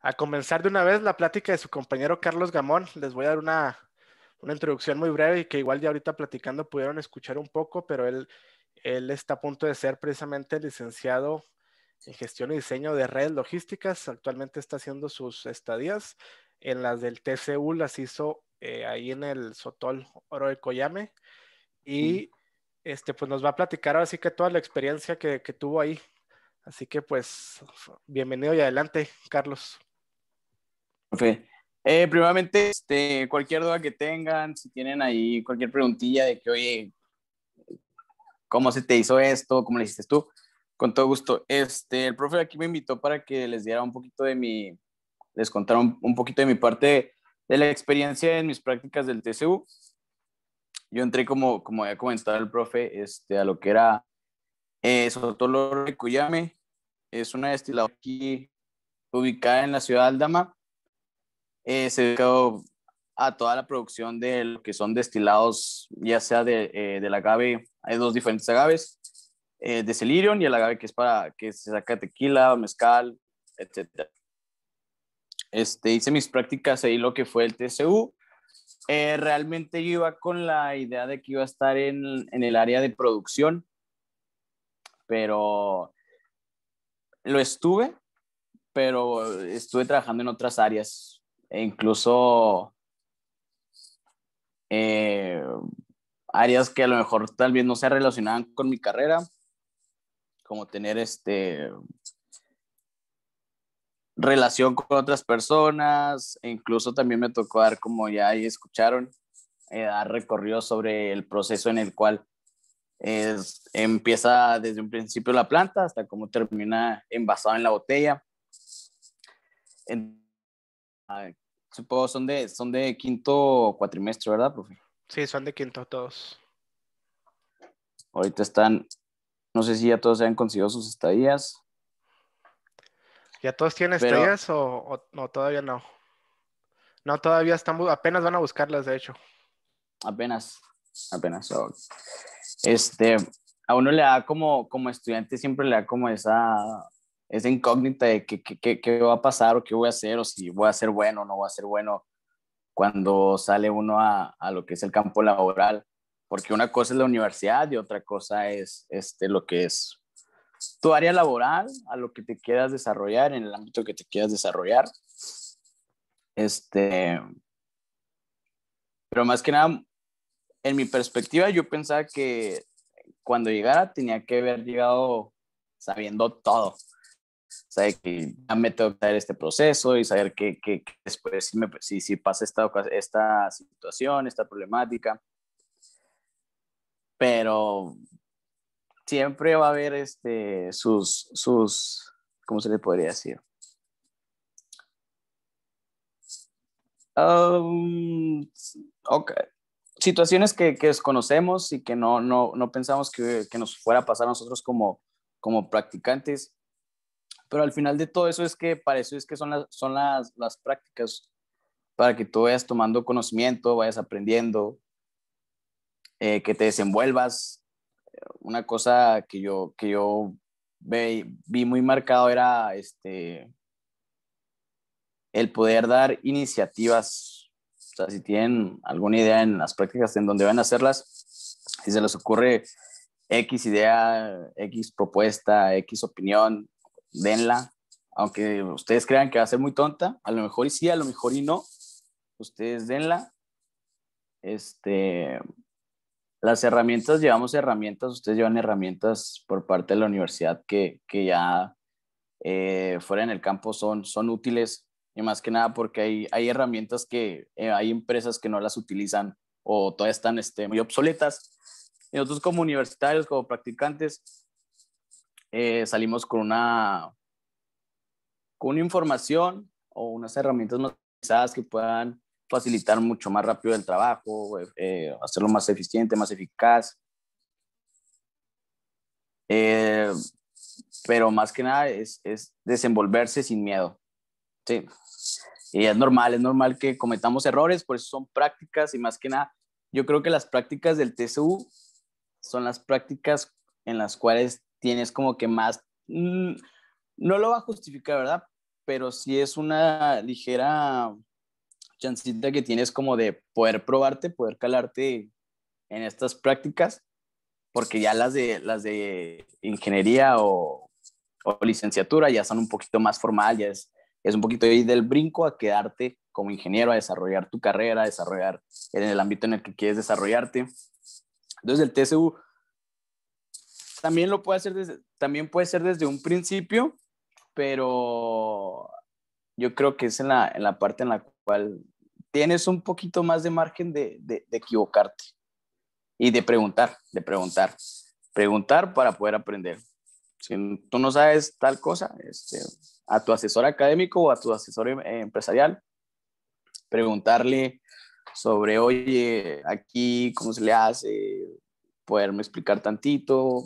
a comenzar de una vez la plática de su compañero Carlos Gamón. Les voy a dar una, introducción muy breve y que igual ya ahorita platicando pudieron escuchar un poco, pero él, él está a punto de ser precisamente licenciado en gestión y diseño de redes logísticas. Actualmente está haciendo sus estadías en las del TCU, las hizo eh, ahí en el Sotol Oro de Coyame. Y este, pues nos va a platicar ahora sí que toda la experiencia que, que tuvo ahí. Así que pues bienvenido y adelante, Carlos profe. Eh, primeramente, este, cualquier duda que tengan, si tienen ahí cualquier preguntilla de que, oye, ¿cómo se te hizo esto? ¿Cómo le hiciste tú? Con todo gusto. Este, el profe aquí me invitó para que les diera un poquito de mi, les contara un, poquito de mi parte de la experiencia en mis prácticas del TCU. Yo entré, como, como había comentado el profe, este, a lo que era eh, Sotolor de Cuyame. Es una estilo aquí ubicada en la ciudad de Aldama eh, se dedicó a toda la producción de lo que son destilados, ya sea de, eh, del agave, hay dos diferentes agaves, eh, de Celirion y el agave que es para que se saca tequila, mezcal, etc. Este, hice mis prácticas ahí lo que fue el TCU. realmente yo iba con la idea de que iba a estar en, en el área de producción, pero lo estuve, pero estuve trabajando en otras áreas e incluso eh, áreas que a lo mejor tal vez no se relacionaban con mi carrera, como tener este relación con otras personas, e incluso también me tocó dar, como ya ahí escucharon, eh, dar recorrido sobre el proceso en el cual empieza desde un principio la planta hasta cómo termina envasado en la botella. Entonces, supongo son de, son de quinto cuatrimestre, ¿verdad, profe? Sí, son de quinto todos. Ahorita están, no sé si ya todos se han conseguido sus estadías. ¿Ya todos tienen estadías o, no, todavía no? No, todavía están, apenas van a buscarlas, de hecho. Apenas, apenas. Oh. Este, a uno le da como, como estudiante, siempre le da como esa esa incógnita de qué, qué, qué, va a pasar o qué voy a hacer o si voy a ser bueno o no voy a ser bueno cuando sale uno a, a, lo que es el campo laboral, porque una cosa es la universidad y otra cosa es este, lo que es tu área laboral, a lo que te quieras desarrollar, en el ámbito que te quieras desarrollar. Este, pero más que nada, en mi perspectiva, yo pensaba que cuando llegara tenía que haber llegado sabiendo todo saber que ya me tengo que este proceso y saber que, después si, me, pasa esta, situación, esta problemática. Pero siempre va a haber este, sus, sus, ¿cómo se le podría decir? Um, situaciones que, desconocemos y que no, pensamos que, nos fuera a pasar a nosotros como, como practicantes pero al final de todo eso es que para eso es que son las, son las, prácticas, para que tú vayas tomando conocimiento, vayas aprendiendo, eh, que te desenvuelvas. Una cosa que yo, que yo ve, vi muy marcado era este, el poder dar iniciativas. O sea, si tienen alguna idea en las prácticas en donde van a hacerlas, si se les ocurre X idea, X propuesta, X opinión, denla, aunque ustedes crean que va a ser muy tonta, a lo mejor y sí, a lo mejor y no, ustedes denla. Este, las herramientas, llevamos herramientas, ustedes llevan herramientas por parte de la universidad que, ya eh, fuera en el campo son, son útiles y más que nada porque hay, herramientas que eh, hay empresas que no las utilizan o todavía están este, muy obsoletas. Y nosotros como universitarios, como practicantes, eh, salimos con una, con una información o unas herramientas más que puedan facilitar mucho más rápido el trabajo, eh, eh, hacerlo más eficiente, más eficaz. pero más que nada es, desenvolverse sin miedo. Sí. Y es normal, es normal que cometamos errores, por eso son prácticas y más que nada, yo creo que las prácticas del TCU son las prácticas en las cuales tienes como que más, mm, no lo va a justificar, ¿verdad? Pero sí es una ligera chancita que tienes como de poder probarte, poder calarte en estas prácticas, porque ya las de, las de ingeniería o, licenciatura ya son un poquito más formal, ya es, es un poquito ahí del brinco a quedarte como ingeniero, a desarrollar tu carrera, a desarrollar en el ámbito en el que quieres desarrollarte. Entonces el TSU también lo puede hacer también puede ser desde un principio, pero yo creo que es en la, en la parte en la cual tienes un poquito más de margen de, de, de equivocarte y de preguntar, de preguntar, preguntar para poder aprender. Si tú no sabes tal cosa, este, a tu asesor académico o a tu asesor em, empresarial, preguntarle sobre, oye, aquí, ¿cómo se le hace? Poderme explicar tantito,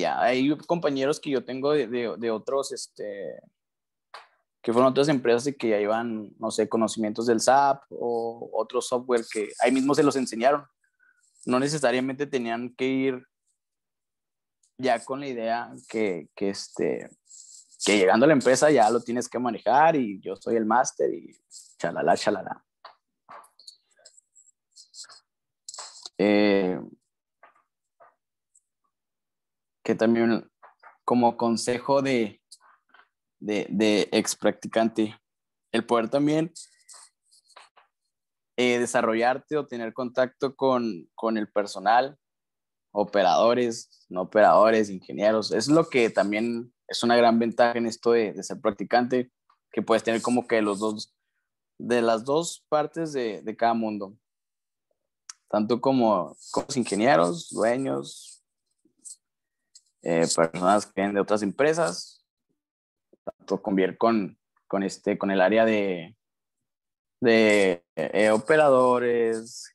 ya, hay compañeros que yo tengo de, otros, este, que fueron otras empresas y que ya iban, no sé, conocimientos del SAP o otro software que ahí mismo se los enseñaron. No necesariamente tenían que ir ya con la idea que, que este, que llegando a la empresa ya lo tienes que manejar y yo soy el máster y chalala, chalala. Eh, que también como consejo de, de, ex practicante, el poder también eh, desarrollarte o tener contacto con, con, el personal, operadores, no operadores, ingenieros, es lo que también es una gran ventaja en esto de, ser practicante, que puedes tener como que los dos, de las dos partes de, cada mundo, tanto como, como ingenieros, dueños, eh, personas que vienen de otras empresas, tanto convivir con, con, este, con el área de, de eh, operadores,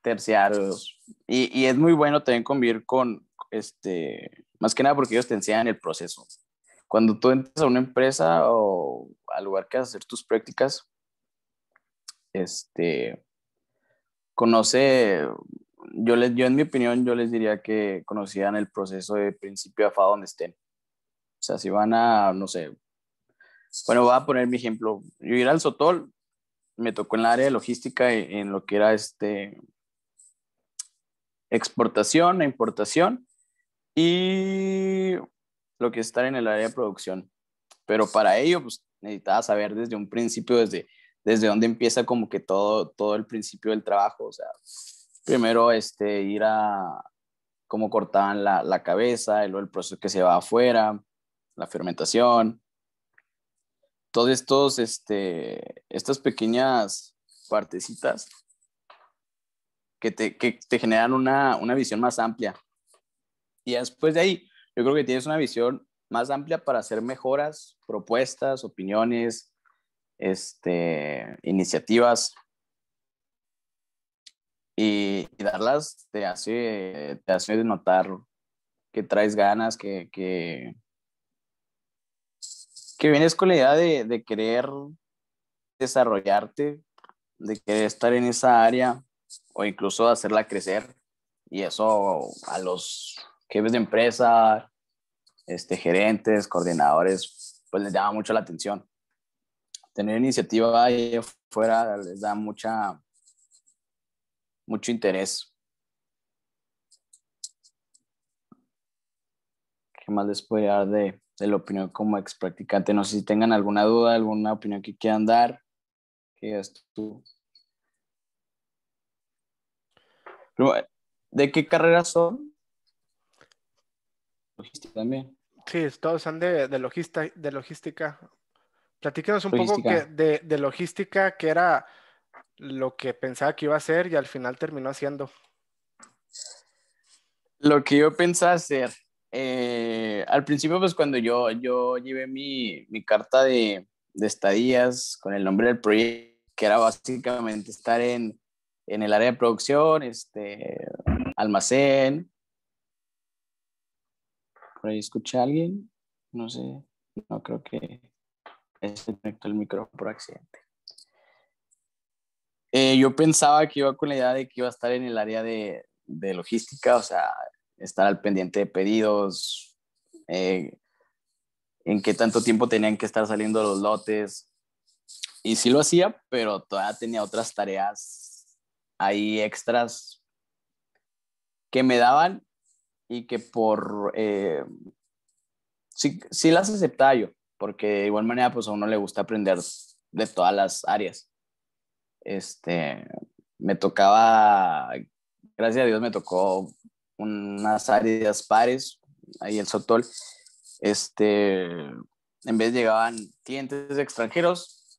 terciarios, y, y, es muy bueno también convivir con, este, más que nada porque ellos te enseñan el proceso. Cuando tú entras a una empresa o al lugar que vas a hacer tus prácticas, este, conoce yo, les, yo en mi opinión, yo les diría que conocían el proceso de principio a fa donde estén. O sea, si van a, no sé, bueno, voy a poner mi ejemplo. Yo ir al Sotol, me tocó en el área de logística, eh, en lo que era este exportación e importación y lo que es estar en el área de producción. Pero para ello, pues necesitaba saber desde un principio, desde, desde dónde empieza como que todo, todo el principio del trabajo, o sea, primero este, ir a cómo cortaban la, cabeza, y luego el proceso que se va afuera, la fermentación. Todos estos, este, estas pequeñas partecitas que te, que generan una, una visión más amplia. Y después de ahí, yo creo que tienes una visión más amplia para hacer mejoras, propuestas, opiniones, este, iniciativas y, darlas te hace, te hace notar que traes ganas, que, que, vienes con la idea de, de querer desarrollarte, de querer estar en esa área o incluso hacerla crecer. Y eso a los jefes de empresa, este, gerentes, coordinadores, pues les llama mucho la atención. Tener iniciativa ahí afuera les da mucha, mucho interés. ¿Qué más les puedo dar de, la opinión como ex practicante? No sé si tengan alguna duda, alguna opinión que quieran dar. ¿Qué es tú? ¿De qué carreras son? Logística también. Sí, todos son de, de, logista, de logística. Platíquenos un poco que de, de logística, que era lo que pensaba que iba a hacer y al final terminó haciendo? Lo que yo pensaba hacer. Eh, al principio, pues cuando yo, yo llevé mi, carta de, estadías con el nombre del proyecto, que era básicamente estar en, en el área de producción, este, almacén. ¿Por ahí escuché a alguien? No sé, no creo que se conectó el micrófono por accidente. Eh, yo pensaba que iba con la idea de que iba a estar en el área de, logística, o sea, estar al pendiente de pedidos, eh, en qué tanto tiempo tenían que estar saliendo los lotes. Y sí lo hacía, pero todavía tenía otras tareas ahí extras que me daban y que por... Eh, sí, sí las aceptaba yo, porque de igual manera pues a uno le gusta aprender de todas las áreas este, me tocaba, gracias a Dios me tocó unas áreas pares, ahí el Sotol, este, en vez llegaban clientes extranjeros,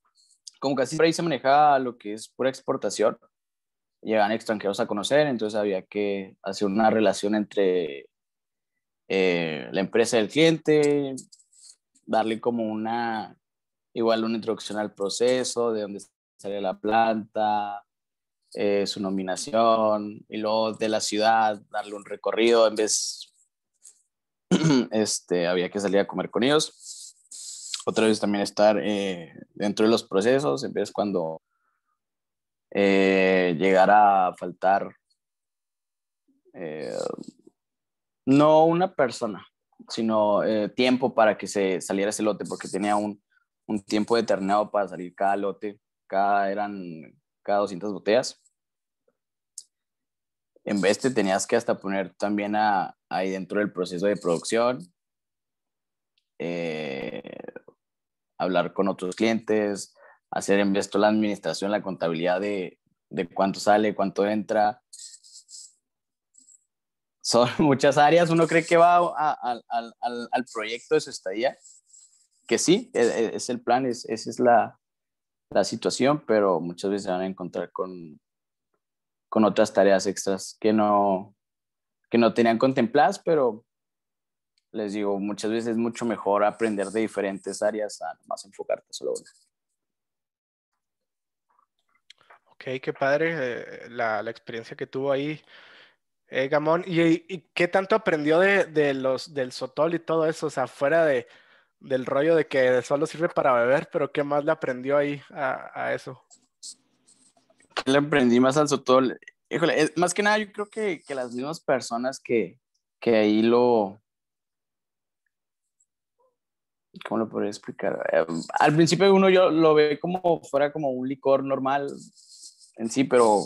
como casi siempre ahí se manejaba lo que es pura exportación, llegaban extranjeros a conocer, entonces había que hacer una relación entre eh, la empresa y el cliente, darle como una, igual una introducción al proceso, de dónde a la planta, eh, su nominación, y luego de la ciudad, darle un recorrido, en vez, este, había que salir a comer con ellos. Otra vez también estar eh, dentro de los procesos, en vez cuando eh, llegara a faltar, no una persona, sino tiempo para que se saliera ese lote, porque tenía un, un tiempo determinado para salir cada lote cada eran cada 200 botellas. En vez te tenías que hasta poner también ahí dentro del proceso de producción, eh, hablar con otros clientes, hacer en vez toda la administración, la contabilidad de, de cuánto sale, cuánto entra, son muchas áreas. Uno cree que va al, al, proyecto de su estadía, que sí, es, e, es el plan, es, esa es la, la situación, pero muchas veces se van a encontrar con, con otras tareas extras que no, que no tenían contempladas, pero les digo, muchas veces es mucho mejor aprender de diferentes áreas a más enfocarte solo una. Ok, qué padre eh, la, experiencia que tuvo ahí eh, Gamón. ¿Y, ¿Y, qué tanto aprendió de, los, del Sotol y todo eso? O sea, fuera de, del rollo de que solo sirve para beber, pero ¿qué más le aprendió ahí a, a eso? ¿Qué le aprendí más al Sotol? Híjole, es, más que nada yo creo que, que las mismas personas que, que, ahí lo... ¿Cómo lo podría explicar? Eh, al principio uno yo lo ve como fuera como un licor normal en sí, pero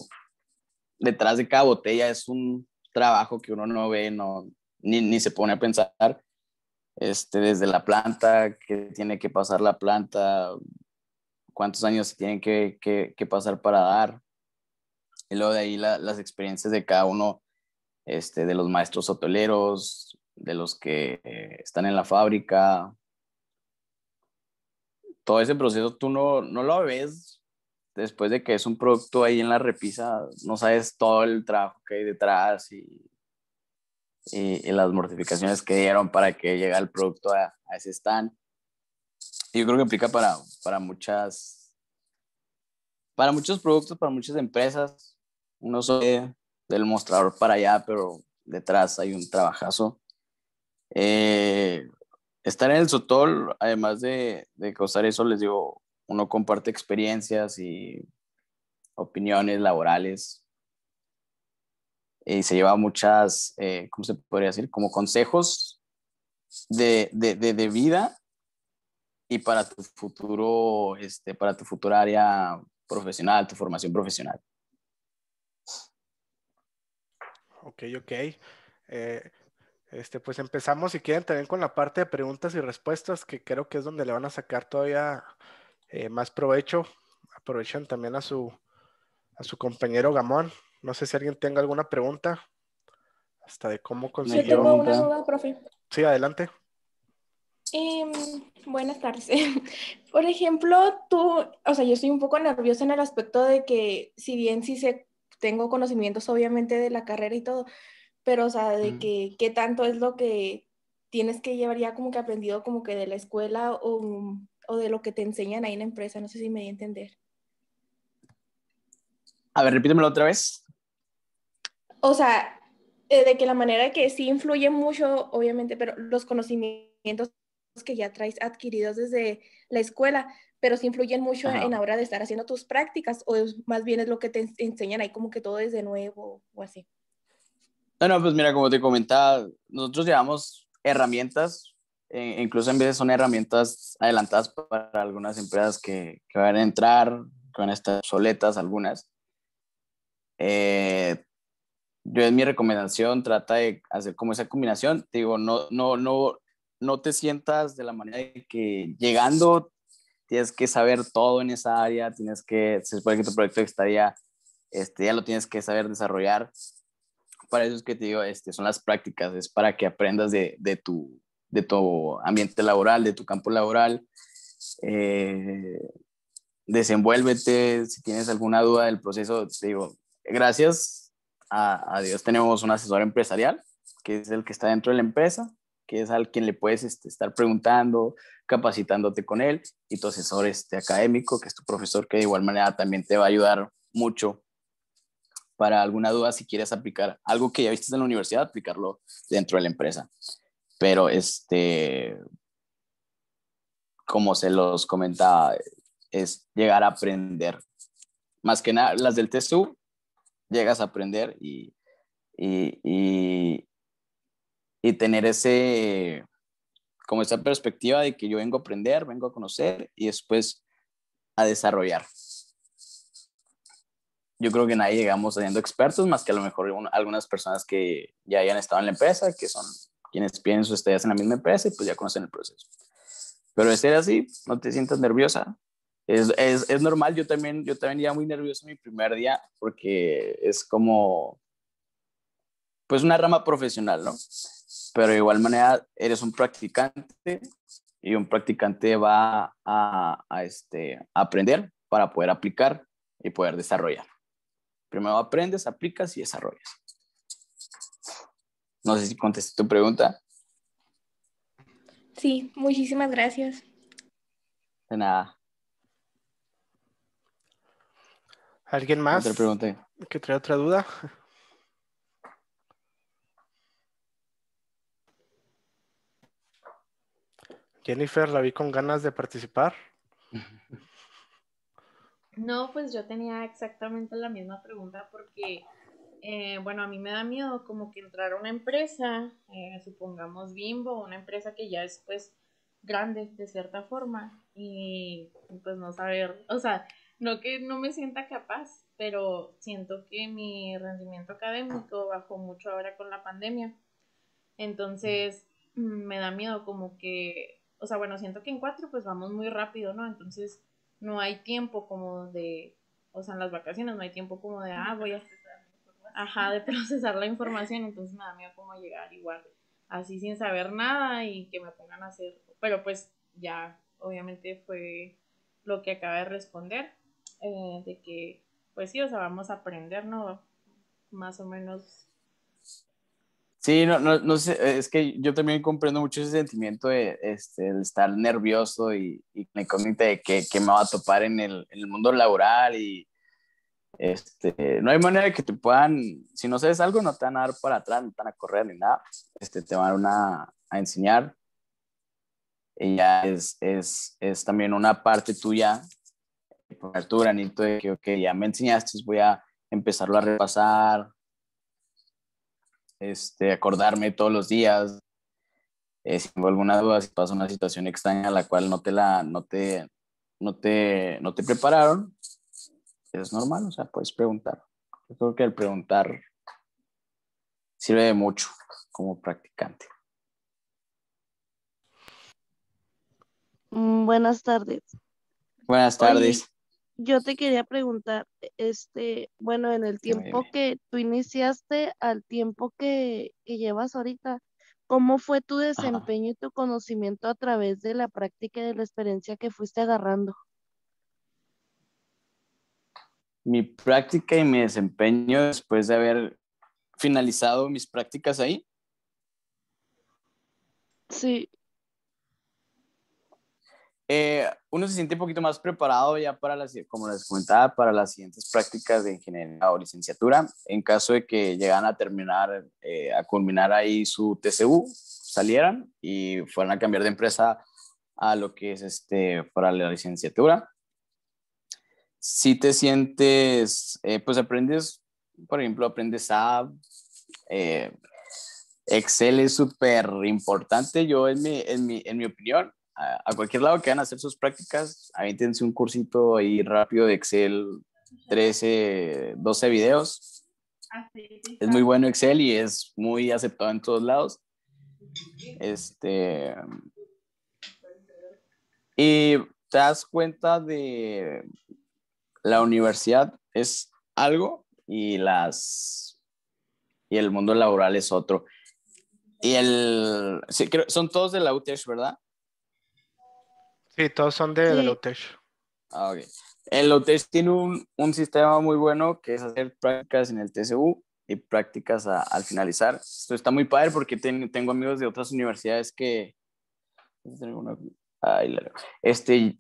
detrás de cada botella es un trabajo que uno no ve, no, ni, ni se pone a pensar este, desde la planta, que tiene que pasar la planta, cuántos años tienen que, pasar para dar. Y luego de ahí las experiencias de cada uno, este, de los maestros hoteleros, de los que eh, están en la fábrica. Todo ese proceso tú no, no lo ves después de que es un producto ahí en la repisa, no sabes todo el trabajo que hay detrás y y, las mortificaciones que dieron para que llegara el producto a, ese stand. yo creo que aplica para, para muchas, para muchos productos, para muchas empresas. Uno soy del mostrador para allá, pero detrás hay un trabajazo. Eh, estar en el Sotol, además de, de causar eso, les digo, uno comparte experiencias y opiniones laborales y se llevaba muchas, eh, ¿cómo se podría decir? Como consejos de, vida y para tu futuro, este, para tu futura área profesional, tu formación profesional. Ok, ok. Eh, este, pues empezamos, si quieren, también con la parte de preguntas y respuestas, que creo que es donde le van a sacar todavía eh, más provecho. aprovechan también a su, a su compañero Gamón no sé si alguien tenga alguna pregunta, hasta de cómo conseguir. Sí, tengo una duda, profe. Sí, adelante. Em, buenas tardes. Por ejemplo, tú, o sea, yo estoy un poco nerviosa en el aspecto de que, si bien sí sé, tengo conocimientos obviamente de la carrera y todo, pero, o sea, de que qué tanto es lo que tienes que llevar ya como que aprendido como que de la escuela o, o de lo que te enseñan ahí en la empresa. No sé si me di a entender. A ver, repítemelo otra vez o sea, eh, de que la manera que sí influye mucho, obviamente, pero los conocimientos que ya traes adquiridos desde la escuela, pero sí influyen mucho en la hora de estar haciendo tus prácticas, o más bien es lo que te enseñan ahí como que todo es de nuevo o así. Bueno, pues mira, como te comentaba, nosotros llevamos herramientas, eh, incluso en veces son herramientas adelantadas para algunas empresas que, que van a entrar, que van a estar soletas algunas. Eh, yo es mi recomendación, trata de hacer como esa combinación. Te digo, no, no, no, no te sientas de la manera de que llegando tienes que saber todo en esa área, tienes que, se supone que tu proyecto estaría este, ya lo tienes que saber desarrollar. Para eso es que te digo, este, son las prácticas, es para que aprendas de, de tu, de tu ambiente laboral, de tu campo laboral. Eh, desenvuélvete, si tienes alguna duda del proceso, te digo, gracias a, tenemos un asesor empresarial, que es el que está dentro de la empresa, que es al quien le puedes este, estar preguntando, capacitándote con él, y tu asesor este, académico, que es tu profesor, que de igual manera también te va a ayudar mucho para alguna duda si quieres aplicar algo que ya viste en la universidad, aplicarlo dentro de la empresa. Pero este, como se los comentaba, es llegar a aprender. Más que nada, las del TSU llegas a aprender y, y, y, y tener ese, como esa perspectiva de que yo vengo a aprender, vengo a conocer y después a desarrollar. Yo creo que nadie llegamos siendo expertos, más que a lo mejor algunas personas que ya hayan estado en la empresa, que son quienes piensan están en la misma empresa y pues ya conocen el proceso. Pero de ser así, no te sientas nerviosa, es, normal, yo también, yo también ya muy nervioso mi primer día porque es como, pues una rama profesional, ¿no? Pero de igual manera eres un practicante y un practicante va a, este, a aprender para poder aplicar y poder desarrollar. Primero aprendes, aplicas y desarrollas. No sé si contesté tu pregunta. Sí, muchísimas gracias. De nada. ¿Alguien más? ¿Que trae otra duda? Jennifer, la vi con ganas de participar. No, pues yo tenía exactamente la misma pregunta porque, eh, bueno, a mí me da miedo como que entrar a una empresa, eh, supongamos Bimbo, una empresa que ya es pues grande de cierta forma y pues no saber, o sea, no que no me sienta capaz, pero siento que mi rendimiento académico bajó mucho ahora con la pandemia. Entonces, mm, me da miedo como que, o sea, bueno, siento que en cuatro pues vamos muy rápido, ¿no? Entonces, no hay tiempo como de, o sea, en las vacaciones no hay tiempo como de, ah, voy a... Ajá, de procesar la información, entonces me da miedo como llegar igual así sin saber nada y que me pongan a hacer, pero pues ya, obviamente fue lo que acaba de responder eh, de que, pues sí, o sea, vamos a aprender, ¿no? Más o menos. Sí, no, sé, es que yo también comprendo mucho ese sentimiento de, este, estar nervioso y, y de que, me va a topar en el, mundo laboral y, este, no hay manera de que te puedan, si no sabes algo, no te van a dar para atrás, no te van a correr ni nada, este, te van a, enseñar. Y ya es, es, también una parte tuya con Arturo, de que, ya me enseñaste, voy a empezarlo a repasar, este, acordarme todos los días. Eh, si tengo alguna duda, si pasa una situación extraña a la cual no te, la, no te, no te, no te prepararon, es normal, o sea, puedes preguntar. Yo creo que el preguntar sirve de mucho como practicante. Mm, buenas tardes. Buenas tardes yo te quería preguntar, este, bueno, en el tiempo que tú iniciaste al tiempo que, llevas ahorita, ¿cómo fue tu desempeño y tu conocimiento a través de la práctica y de la experiencia que fuiste agarrando? Mi práctica y mi desempeño después de haber finalizado mis prácticas ahí. Sí. Eh, uno se siente un poquito más preparado ya para las, como les comentaba, para las siguientes prácticas de ingeniería o licenciatura, en caso de que llegan a terminar, eh, a culminar ahí su TCU, salieran y fueran a cambiar de empresa a lo que es este, para la licenciatura. Si te sientes, eh, pues aprendes, por ejemplo, aprendes a... Excel es súper importante, yo en mi, en mi opinión, a, cualquier lado que van a hacer sus prácticas, avítense un cursito ahí rápido de Excel, 13, 12 videos. Es muy bueno Excel y es muy aceptado en todos lados. Este, y te das cuenta de la universidad es algo y las y el mundo laboral es otro. Y el son todos de la UTESH, ¿verdad? Sí, todos son de, sí. Ah, ok. El Lotech tiene un, un, sistema muy bueno que es hacer prácticas en el TCU y prácticas al finalizar. Esto está muy padre porque tengo amigos de otras universidades que... Este,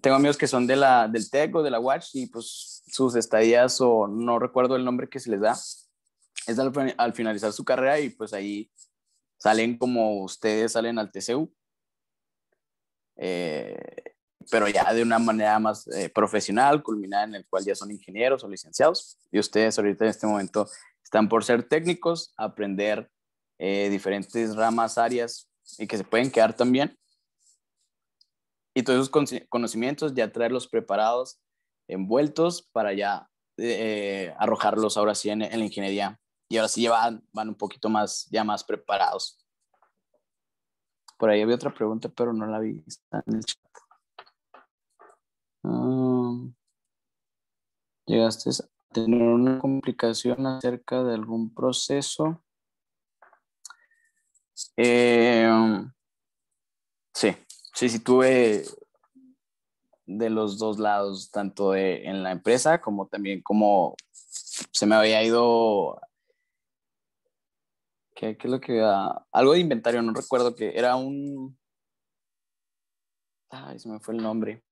tengo amigos que son de la, del TEC o de la Watch y pues sus estadías o no recuerdo el nombre que se les da. Es al, al finalizar su carrera y pues ahí salen como ustedes salen al TCU eh, pero ya de una manera más eh, profesional, culminada en el cual ya son ingenieros o licenciados y ustedes ahorita en este momento están por ser técnicos, aprender eh, diferentes ramas, áreas y que se pueden quedar también. Y todos esos conocimientos ya traerlos preparados, envueltos para ya arrojarlos ahora sí en, en, la ingeniería. Y ahora sí ya van un poquito más, ya más preparados. Por ahí había otra pregunta, pero no la vi. en el chat. Ah, ¿Llegaste a tener una complicación acerca de algún proceso? Em, sí, sí, sí tuve de los dos lados, tanto de, en la empresa como también como se me había ido ¿Qué, es lo que veía? Algo de inventario, no recuerdo que era un. Ay, se me fue el nombre.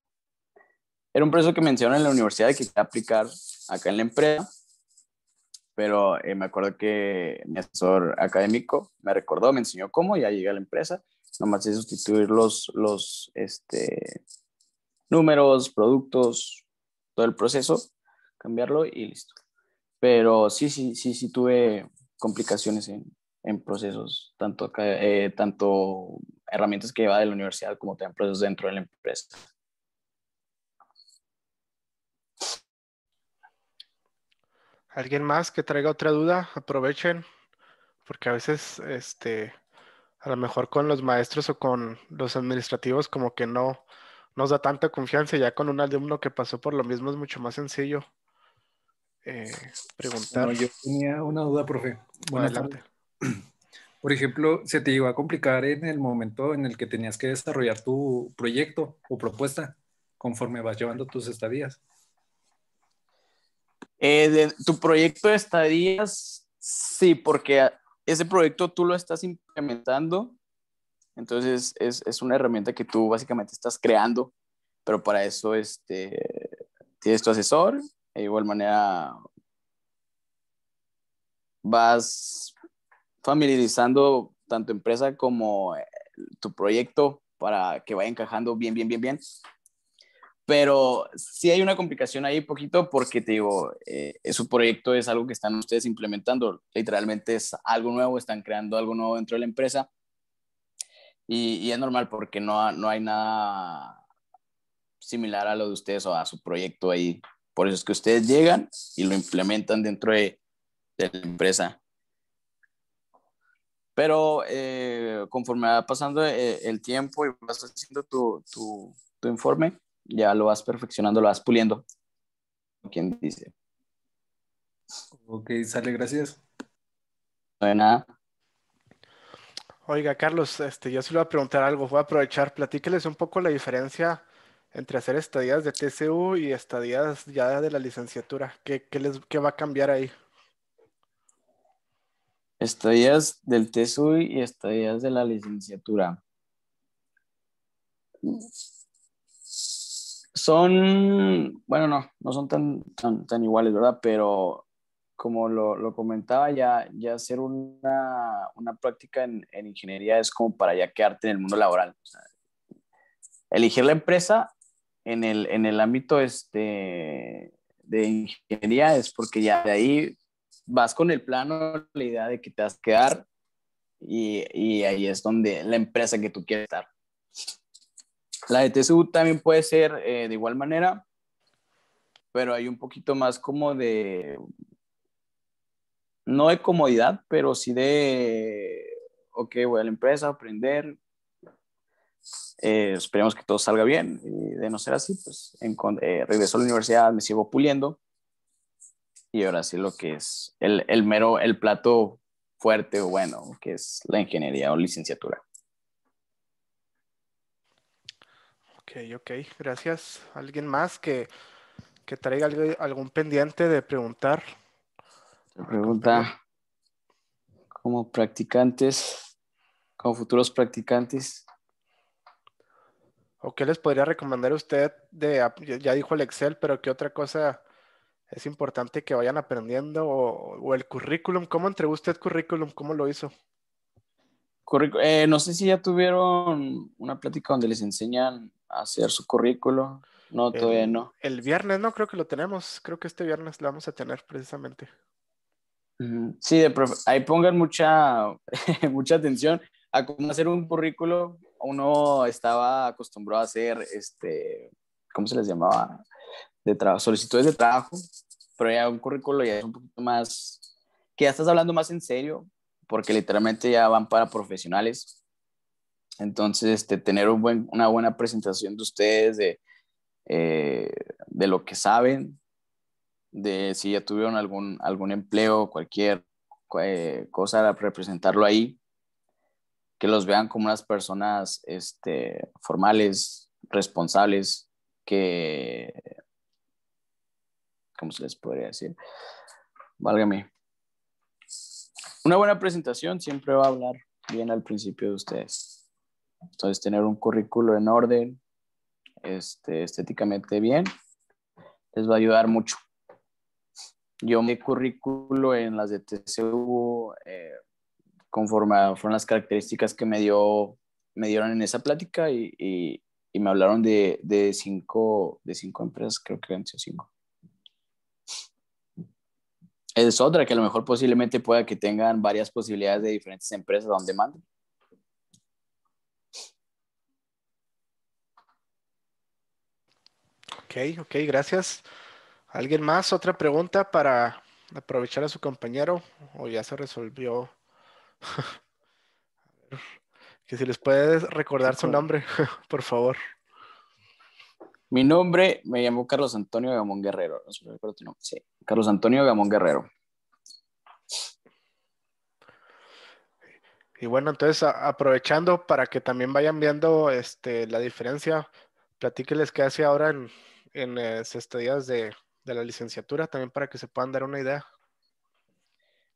Era un proceso que mencionan en la universidad que quería aplicar acá en la empresa, pero eh, me acuerdo que mi asesor académico me recordó, me enseñó cómo, ya llegué a la empresa, nomás es sustituir los, los este, números, productos, todo el proceso, cambiarlo y listo. Pero sí, sí, sí, sí tuve complicaciones en, en procesos, tanto, eh, tanto herramientas que lleva de la universidad como también procesos dentro de la empresa. ¿Alguien más que traiga otra duda? Aprovechen, porque a veces, este, a lo mejor con los maestros o con los administrativos como que no nos da tanta confianza, ya con un alumno que pasó por lo mismo es mucho más sencillo eh, preguntar. yo tenía una duda, profe. Buenas Adelante. por ejemplo, se te iba a complicar en el momento en el que tenías que desarrollar tu proyecto o propuesta conforme vas llevando tus estadías. Eh, tu proyecto de estadías, sí, porque ese proyecto tú lo estás implementando, entonces es, es, una herramienta que tú básicamente estás creando, pero para eso este, tienes tu asesor, de igual manera vas familiarizando tanto empresa como eh, tu proyecto para que vaya encajando bien, bien, bien, bien. Pero sí hay una complicación ahí poquito porque te digo, eh, su proyecto es algo que están ustedes implementando, literalmente es algo nuevo, están creando algo nuevo dentro de la empresa. Y, y es normal porque no, no hay nada similar a lo de ustedes o a su proyecto ahí. Por eso es que ustedes llegan y lo implementan dentro de, de la empresa. Pero eh, conforme va pasando eh, el tiempo y vas haciendo tu, informe, ya lo vas perfeccionando, lo vas puliendo. ¿Quién dice? Ok, sale, gracias. No de nada. Oiga, Carlos, este, yo se lo voy a preguntar algo, voy a aprovechar, platíqueles un poco la diferencia entre hacer estadías de TCU y estadías ya de la licenciatura. ¿Qué, les, qué va a cambiar ahí? estadías del TSU y estadías de la licenciatura. Son, bueno, no, no son tan, tan, iguales, ¿verdad? Pero como lo, comentaba, ya, ya hacer una, una práctica en, ingeniería es como para ya quedarte en el mundo laboral. elegir la empresa en el, en el ámbito este, de ingeniería es porque ya de ahí vas con el plano, la idea de que te vas a quedar y, ahí es donde la empresa que tú quieres estar. La de TSU también puede ser eh, de igual manera, pero hay un poquito más como de, no de comodidad, pero sí de, ok, voy a la empresa, aprender, eh, esperemos que todo salga bien y de no ser así, pues en, eh, regreso a la universidad, me sigo puliendo y ahora sí lo que es el, mero, el plato fuerte o bueno, que es la ingeniería o licenciatura. Ok, ok, gracias. ¿Alguien más que, traiga algún pendiente de preguntar? La pregunta, como practicantes, como futuros practicantes. ¿O qué les podría recomendar usted? De, ya dijo el Excel, pero ¿qué otra cosa es importante que vayan aprendiendo o, el currículum. ¿Cómo entregó usted currículum? ¿Cómo lo hizo? Eh, no sé si ya tuvieron una plática donde les enseñan a hacer su currículum. No, todavía no. El viernes, no, creo que lo tenemos. Creo que este viernes lo vamos a tener precisamente. Sí, ahí pongan mucha, mucha atención a cómo hacer un currículum, Uno estaba acostumbrado a hacer, este, ¿cómo se les llamaba? De solicitudes de trabajo pero ya un currículo ya es un poquito más, que ya estás hablando más en serio, porque literalmente ya van para profesionales. Entonces, este, tener un buen, una buena presentación de ustedes, de, eh, de lo que saben, de si ya tuvieron algún, algún empleo, cualquier eh, cosa, representarlo ahí, que los vean como unas personas este, formales, responsables, que ¿cómo se les podría decir? Válgame. Una buena presentación siempre va a hablar bien al principio de ustedes. Entonces, tener un currículo en orden, este, estéticamente bien, les va a ayudar mucho. Yo mi currículo en las de TCU, eh, conforme fueron las características que me, dio, me dieron en esa plática y, me hablaron de, cinco, de cinco empresas, creo que han cinco es otra que a lo mejor posiblemente pueda que tengan varias posibilidades de diferentes empresas donde manden. Ok, ok, gracias. ¿Alguien más? ¿Otra pregunta para aprovechar a su compañero? ¿O ya se resolvió? que si les puedes recordar su nombre, por favor. Mi nombre, me llamo Carlos Antonio Gamón Guerrero. No, sí, Carlos Antonio Gamón Guerrero. Y bueno, entonces aprovechando para que también vayan viendo este, la diferencia, platíqueles qué hace ahora en, en eh, de, la licenciatura, también para que se puedan dar una idea.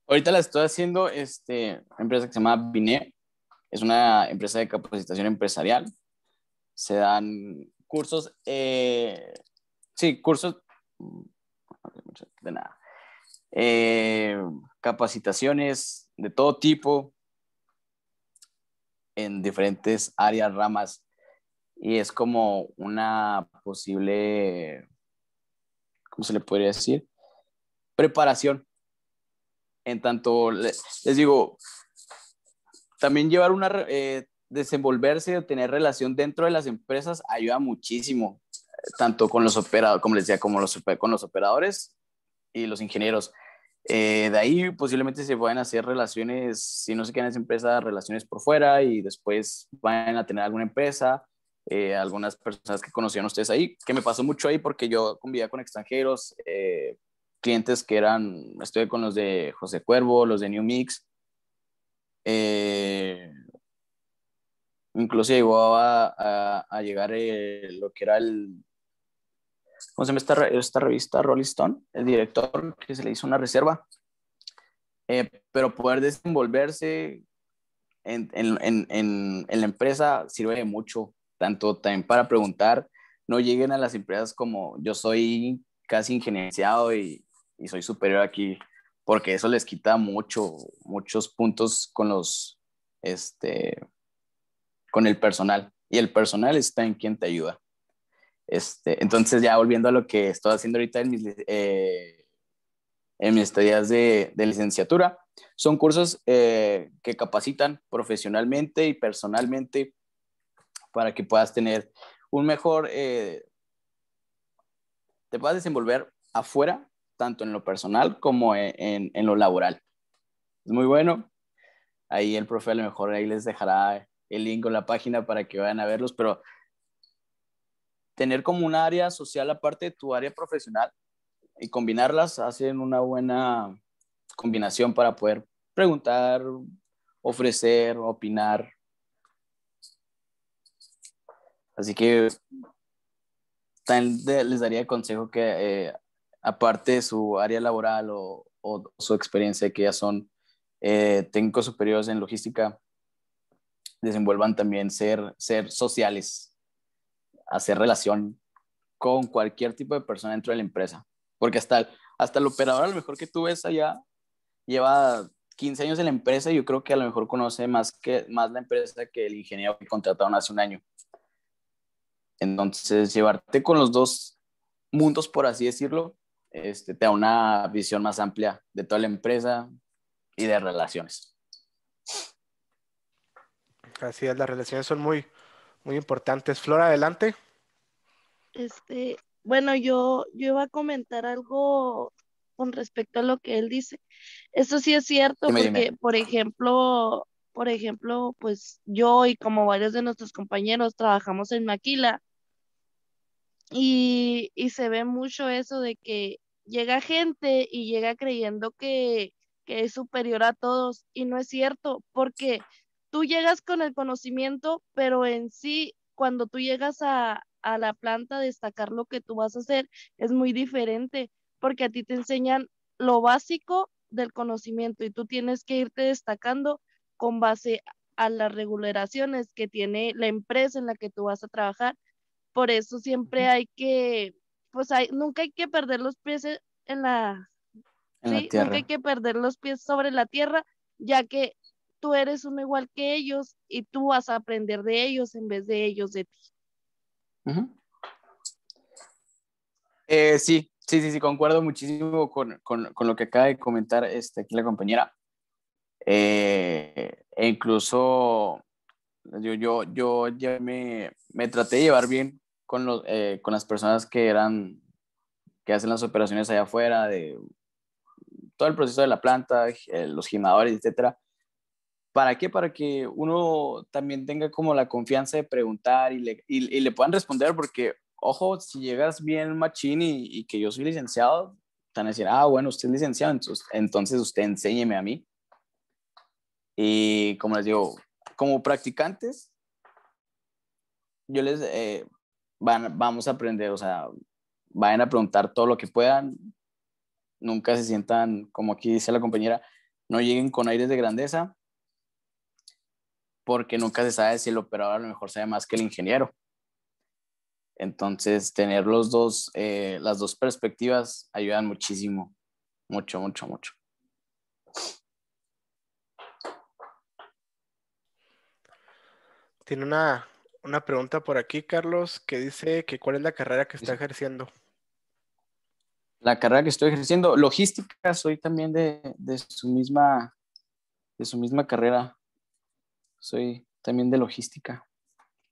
Ahorita la estoy haciendo este, una empresa que se llama Biné, es una empresa de capacitación empresarial. Se dan cursos, eh, sí, cursos, de nada, eh, capacitaciones de todo tipo en diferentes áreas, ramas, y es como una posible, ¿cómo se le podría decir? Preparación. En tanto, les, digo, también llevar una, eh, desenvolverse o tener relación dentro de las empresas ayuda muchísimo, tanto con los operadores, como les decía, como los, con los operadores y los ingenieros. Eh, de ahí posiblemente se pueden hacer relaciones, si no se quedan en esa empresa, relaciones por fuera y después van a tener alguna empresa, eh, algunas personas que conocían ustedes ahí, que me pasó mucho ahí porque yo convivía con extranjeros, eh, clientes que eran, estuve con los de José Cuervo, los de New Mix, eh, incluso llegó a, a, llegar lo que era el, ¿cómo se llama esta, esta, revista? Rolling Stone, el director que se le hizo una reserva, eh, pero poder desenvolverse en, en, en, en, la empresa sirve mucho, tanto también para preguntar, no lleguen a las empresas como yo soy casi ingenierizado y, y soy superior aquí, porque eso les quita mucho, muchos puntos con los, este, con el personal y el personal está en quien te ayuda. Este, entonces ya volviendo a lo que estoy haciendo ahorita en mis, eh, de, licenciatura, son cursos eh, que capacitan profesionalmente y personalmente para que puedas tener un mejor, eh, te puedas desenvolver afuera, tanto en lo personal como e, en, lo laboral. Es muy bueno. Ahí el profe a lo mejor ahí les dejará el link o la página para que vayan a verlos, pero tener como un área social aparte de tu área profesional y combinarlas hacen una buena combinación para poder preguntar, ofrecer, opinar. Así que también les daría consejo que eh, aparte de su área laboral o, su experiencia que ya son eh, técnicos superiores en logística, desenvuelvan también ser, ser sociales, hacer relación con cualquier tipo de persona dentro de la empresa. Porque hasta, hasta el operador, a lo mejor que tú ves allá, lleva 15 años en la empresa y yo creo que a lo mejor conoce más, que, más la empresa que el ingeniero que contrataron hace un año. Entonces, llevarte con los dos mundos, por así decirlo, este, te da una visión más amplia de toda la empresa y de relaciones. Así es, las relaciones son muy, muy importantes. Flora, adelante. Este, bueno, yo, yo iba a comentar algo con respecto a lo que él dice. Eso sí es cierto, porque, por ejemplo, por ejemplo, pues yo y como varios de nuestros compañeros trabajamos en Maquila y, se ve mucho eso de que llega gente y llega creyendo que es superior a todos y no es cierto, porque tú llegas con el conocimiento, pero en sí, cuando tú llegas a, la planta, destacar lo que tú vas a hacer es muy diferente, porque a ti te enseñan lo básico del conocimiento y tú tienes que irte destacando con base a las regulaciones que tiene la empresa en la que tú vas a trabajar. Por eso siempre hay que, pues hay, nunca hay que perder los pies en la, nunca hay que perder los pies sobre la tierra, ya que tú eres uno igual que ellos y tú vas a aprender de ellos en vez de ellos de ti. Eh, sí, sí, sí, sí, concuerdo muchísimo con, con, con, lo que acaba de comentar este, aquí la compañera. Eh, e incluso yo, yo, yo ya me, me traté de llevar bien con, los, eh, con las personas que eran, que hacen las operaciones allá afuera, de todo el proceso de la planta, los gimadores, etcétera. ¿Para qué? Para que uno también tenga como la confianza de preguntar y le, puedan responder, porque, ojo, si llegas bien machín y, que yo soy licenciado, están a decir, ah, bueno, usted es licenciado, entonces, entonces usted enséñeme a mí. Y como les digo, como practicantes, yo les, eh, vamos a aprender, o sea, vayan a preguntar todo lo que puedan, nunca se sientan, como aquí dice la compañera, no lleguen con aires de grandeza, porque nunca se sabe si el operador a lo mejor sabe más que el ingeniero. Entonces, tener los dos, eh, las dos perspectivas ayudan muchísimo, mucho, mucho, mucho. Tiene una, pregunta por aquí, Carlos, que dice que cuál es la carrera que está ejerciendo. La carrera que estoy ejerciendo, logística, soy también de su misma, de su misma carrera. Soy también de logística,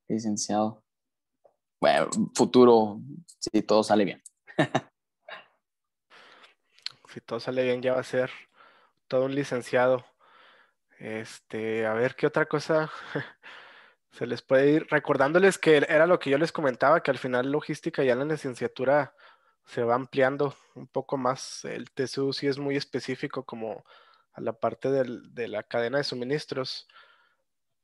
licenciado. Bueno, futuro, si todo sale bien. si todo sale bien, ya va a ser todo un licenciado. Este, a ver qué otra cosa se les puede ir. Recordándoles que era lo que yo les comentaba, que al final logística ya en la licenciatura se va ampliando un poco más. El TSU sí es muy específico como a la parte de la cadena de suministros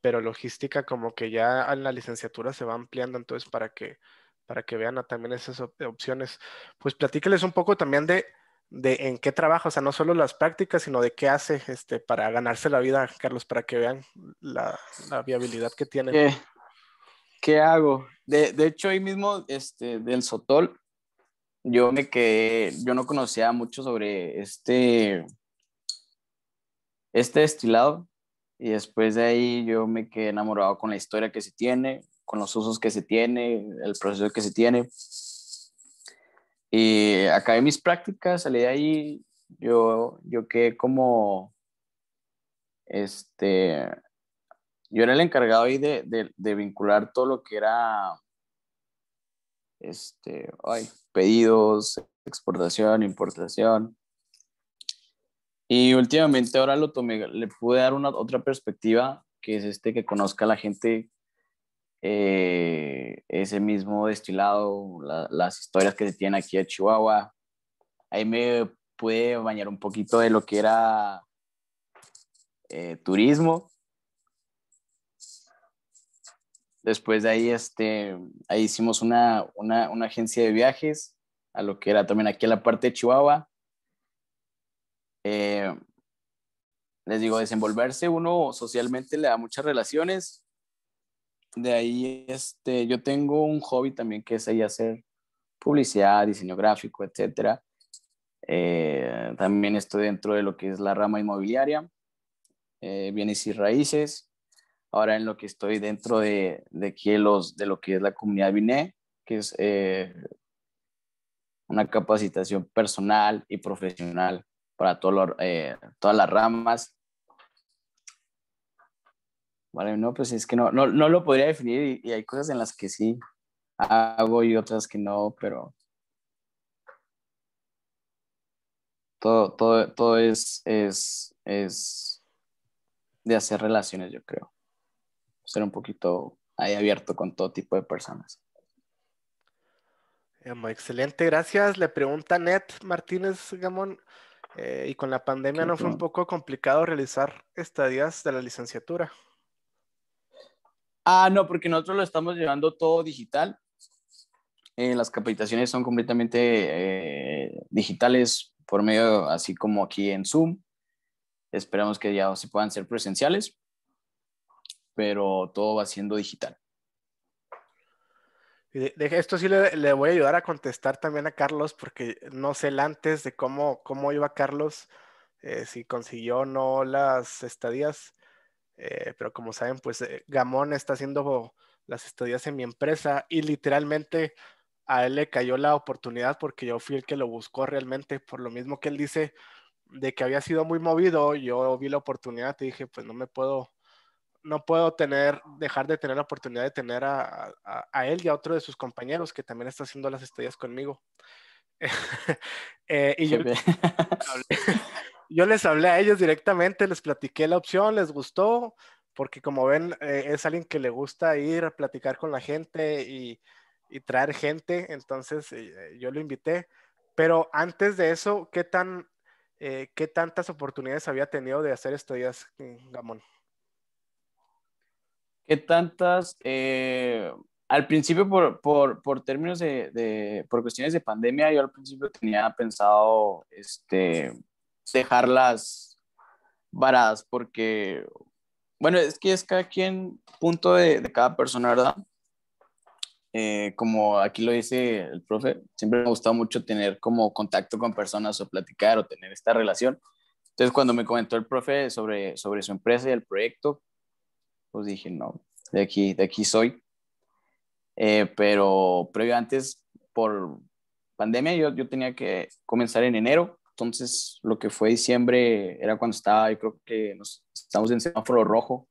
pero logística como que ya en la licenciatura se va ampliando, entonces para que, para que vean también esas opciones, pues platíqueles un poco también de, en qué trabaja, o sea, no solo las prácticas, sino de qué hace este, para ganarse la vida, Carlos, para que vean la, viabilidad que tiene. ¿Qué, hago? De, hecho, ahí mismo, este, del Sotol, yo me quedé, yo no conocía mucho sobre este, este destilado, y después de ahí yo me quedé enamorado con la historia que se tiene, con los usos que se tiene, el proceso que se tiene. Y acabé mis prácticas, salí de ahí, yo, yo quedé como, este, yo era el encargado ahí de, vincular todo lo que era, este, pedidos, exportación, importación, y últimamente ahora lo tomé, le pude dar una otra perspectiva, que es este que conozca la gente eh, ese mismo destilado, las historias que se tienen aquí en Chihuahua. Ahí me pude bañar un poquito de lo que era eh, turismo. Después de ahí, este, ahí hicimos una, una agencia de viajes a lo que era también aquí la parte de Chihuahua eh, les digo, desenvolverse uno socialmente le da muchas relaciones. De ahí, este, yo tengo un hobby también que es ahí hacer publicidad, diseño gráfico, etcétera. Eh, también estoy dentro de lo que es la rama inmobiliaria, eh, bienes y raíces. Ahora en lo que estoy dentro de, de, de lo que es la comunidad Biné, que es una capacitación personal y profesional para eh, todas las ramas. Vale, no, pues es que no, no, lo podría definir y, hay cosas en las que sí hago y otras que no, pero todo, todo, todo es, es, de hacer relaciones, yo creo. Ser un poquito ahí abierto con todo tipo de personas. Excelente, gracias. Le pregunta Ned Martínez Gamón, eh, y con la pandemia no fue un poco complicado realizar estadías de la licenciatura. Ah, no, porque nosotros lo estamos llevando todo digital. Eh, las capacitaciones son completamente eh, digitales por medio, así como aquí en Zoom. Esperamos que ya se puedan ser presenciales, pero todo va siendo digital. De, esto sí le, voy a ayudar a contestar también a Carlos, porque no sé el antes de cómo, cómo iba Carlos, eh, si consiguió o no las estadías. Eh, pero como saben, pues eh, Gamón está haciendo las estadías en mi empresa y literalmente a él le cayó la oportunidad porque yo fui el que lo buscó realmente, por lo mismo que él dice de que había sido muy movido, yo vi la oportunidad y dije, pues no me puedo no puedo tener, dejar de tener la oportunidad de tener a, él y a otro de sus compañeros que también está haciendo las estudias conmigo. Eh, y yo, les hablé a ellos directamente, les platiqué la opción, les gustó, porque como ven, eh, es alguien que le gusta ir a platicar con la gente y, traer gente, entonces eh, yo lo invité. Pero antes de eso, ¿qué, tan, tantas oportunidades había tenido de hacer estudias en Gamón? tantas, eh, al principio por, por, términos de, por cuestiones de pandemia, yo al principio tenía pensado, este, dejarlas varadas, porque, bueno, es que es cada quien, punto de, cada persona, ¿verdad? Eh, como aquí lo dice el profe, siempre me ha gustado mucho tener como contacto con personas o platicar o tener esta relación. Entonces, cuando me comentó el profe sobre, sobre su empresa y el proyecto, pues dije, no, de aquí, de aquí soy. Eh, pero previo antes, por pandemia, yo, yo tenía que comenzar en enero, entonces lo que fue diciembre era cuando estaba, y creo que nos, estamos en semáforo rojo,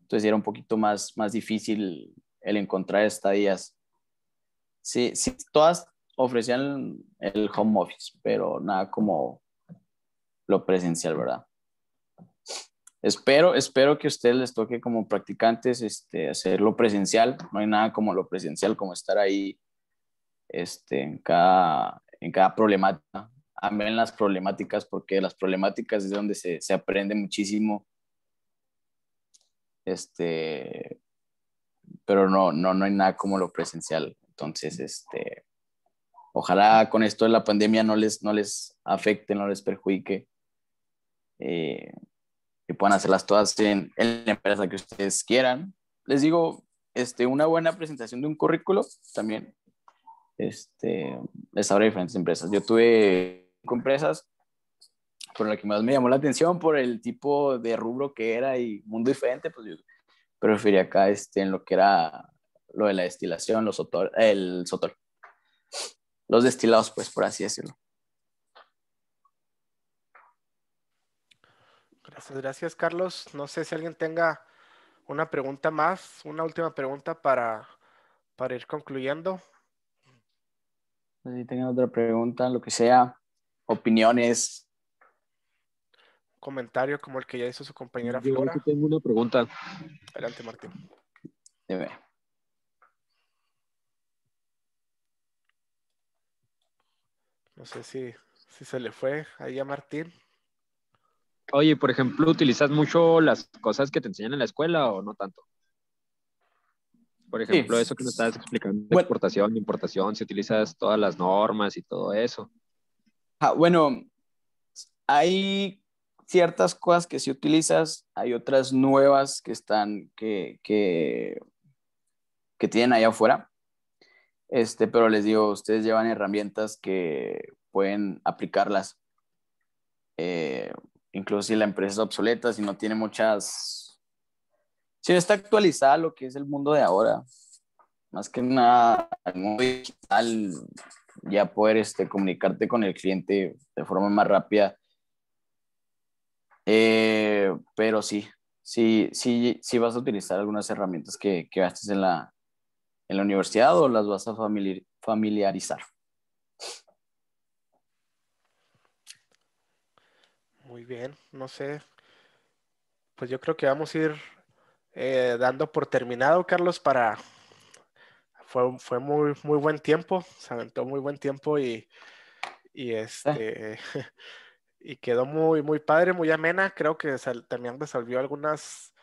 entonces era un poquito más, más difícil el encontrar estadías. Sí, sí, todas ofrecían el home office, pero nada como lo presencial, ¿verdad? espero, espero que a ustedes les toque como practicantes este, hacerlo presencial. No hay nada como lo presencial, como estar ahí este, en, cada, en cada problemática. Amén las problemáticas porque las problemáticas es donde se, aprende muchísimo. Este, pero no, no, no hay nada como lo presencial. Entonces, este, ojalá con esto de la pandemia no les, no les afecte, no les perjudique. Eh, y puedan hacerlas todas en, la empresa que ustedes quieran. Les digo, este, una buena presentación de un currículo también este, les abre diferentes empresas. Yo tuve empresas, por la que más me llamó la atención, por el tipo de rubro que era y mundo diferente, pues yo preferí acá este, en lo que era lo de la destilación, los el sotol. Los destilados, pues, por así decirlo. Gracias, pues, gracias Carlos. No sé si alguien tenga una pregunta más, una última pregunta para, para ir concluyendo. Si tengan otra pregunta, lo que sea, opiniones. Comentario como el que ya hizo su compañera tengo una pregunta. Adelante, Martín. No sé si, si se le fue ahí a Martín. Oye, por ejemplo, ¿utilizas mucho las cosas que te enseñan en la escuela o no tanto? Por ejemplo, eso que nos estabas explicando, de exportación, exportación, importación, si utilizas todas las normas y todo eso. Ah, bueno, hay ciertas cosas que sí utilizas, hay otras nuevas que están, que, que, tienen allá afuera. Este, pero les digo, ustedes llevan herramientas que pueden aplicarlas. Eh, incluso si la empresa es obsoleta, si no tiene muchas, si está actualizada lo que es el mundo de ahora, más que nada, el mundo digital, ya poder este, comunicarte con el cliente de forma más rápida. Eh, pero sí, sí, sí, vas a utilizar algunas herramientas que, que gastes en en la universidad o las vas a familiarizar. Muy bien, no sé. Pues yo creo que vamos a ir eh, dando por terminado, Carlos, para... Fue, fue muy, muy buen tiempo, se aventó muy buen tiempo y, ah. este... y quedó muy, muy padre, muy amena. Creo que también resolvió algunas